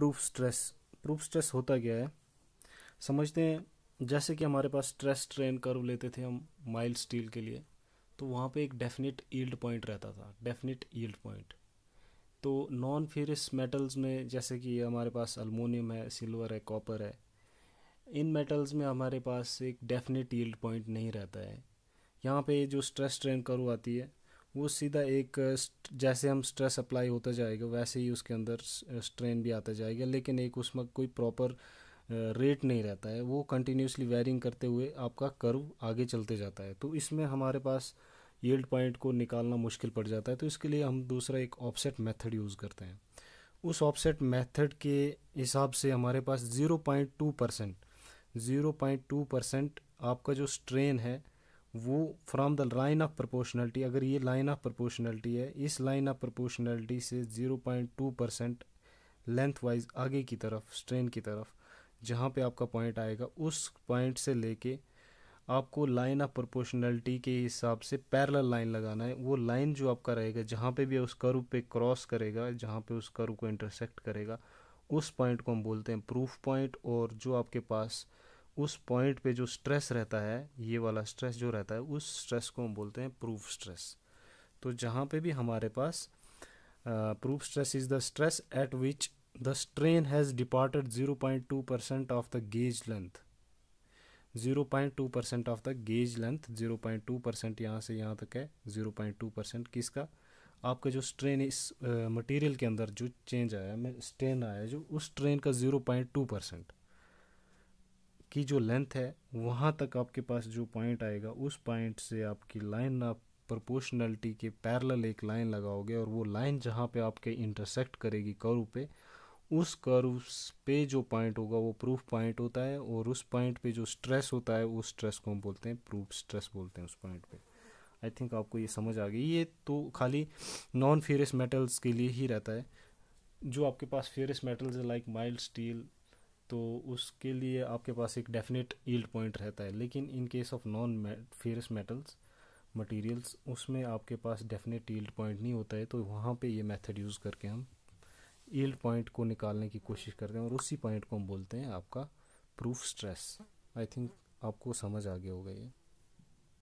proof stress proof stress होता क्या है समझते हैं जैसे कि हमारे पास स्ट्रेस ट्रेन कर्व लेते थे हम माइल्ड स्टील के लिए तो वहाँ पे एक डेफिनेट ईल्ड पॉइंट रहता था डेफिनेट ईल्ड पॉइंट तो नॉन फेरिस मेटल्स में जैसे कि हमारे पास अलमोनियम है सिल्वर है कॉपर है इन मेटल्स में हमारे पास एक डेफिनेट ईल्ड पॉइंट नहीं रहता है यहाँ पे जो स्ट्रेस ट्रेन कर्व आती है वो सीधा एक जैसे हम स्ट्रेस अप्लाई होता जाएगा वैसे ही उसके अंदर स्ट्रेन भी आता जाएगा लेकिन एक उसमें कोई प्रॉपर रेट नहीं रहता है वो कंटिन्यूसली वेरिंग करते हुए आपका कर्व आगे चलते जाता है तो इसमें हमारे पास येल्ड पॉइंट को निकालना मुश्किल पड़ जाता है तो इसके लिए हम दूसरा एक ऑफसेट मेथड यूज़ करते हैं उस ऑफसेट मेथड के हिसाब से हमारे पास zero point two percent zero point two percent आपका जो स्ट्रेन है वो from the line of proportionality अगर ये लाइन ऑफ प्रोपोर्शनलिटी है इस लाइन ऑफ प्रोपोर्शनलिटी से 0.2 परसेंट लेंथ वाइज आगे की तरफ स्ट्रेन की तरफ जहाँ पे आपका पॉइंट आएगा उस पॉइंट से लेके आपको लाइन ऑफ प्रोपोर्शनलिटी के हिसाब से पैरल लाइन लगाना है वो लाइन जो आपका रहेगा जहाँ पे भी उस कर्व पे क्रॉस करेगा जहाँ पे उस कर्व को इंटरसेक्ट करेगा उस पॉइंट को हम बोलते हैं प्रूफ पॉइंट और जो आपके पास उस पॉइंट पे जो स्ट्रेस रहता है ये वाला स्ट्रेस जो रहता है उस स्ट्रेस को हम बोलते हैं प्रूफ स्ट्रेस तो जहाँ पे भी हमारे पास proof stress is the stress at which the strain has departed zero point two percent of the gauge length zero point two percent of the gauge length zero point two percent यहाँ से यहाँ तक है zero point two percent किसका आपका जो strain इस material के अंदर जो चेंज आया स्ट्रेन आया जो उस ट्रेन का जीरो पॉइंट टू परसेंट की जो लेंथ है वहाँ तक आपके पास जो पॉइंट आएगा उस पॉइंट से आपकी लाइन आप प्रोपोर्शनलिटी के पैरेलल एक लाइन लगाओगे और वो लाइन जहाँ पे आपके इंटरसेक्ट करेगी कर्व पे उस कर्व पे जो पॉइंट होगा वो प्रूफ पॉइंट होता है और उस पॉइंट पे जो स्ट्रेस होता है उस स्ट्रेस को हम बोलते हैं प्रूफ स्ट्रेस बोलते हैं उस पॉइंट पे आई थिंक आपको ये समझ आ गई ये तो खाली नॉन फेरस मेटल्स के लिए ही रहता है जो आपके पास फेरस मेटल्स है लाइक माइल्ड स्टील तो उसके लिए आपके पास एक डेफिनेट ईल्ड पॉइंट रहता है लेकिन in case of non ferrous metals materials उसमें आपके पास डेफिनेट ईल्ड पॉइंट नहीं होता है तो वहाँ पे ये मेथड यूज़ करके हम ईल्ड पॉइंट को निकालने की कोशिश करते हैं और उसी पॉइंट को हम बोलते हैं आपका प्रूफ स्ट्रेस आई थिंक आपको समझ आ गया होगा ये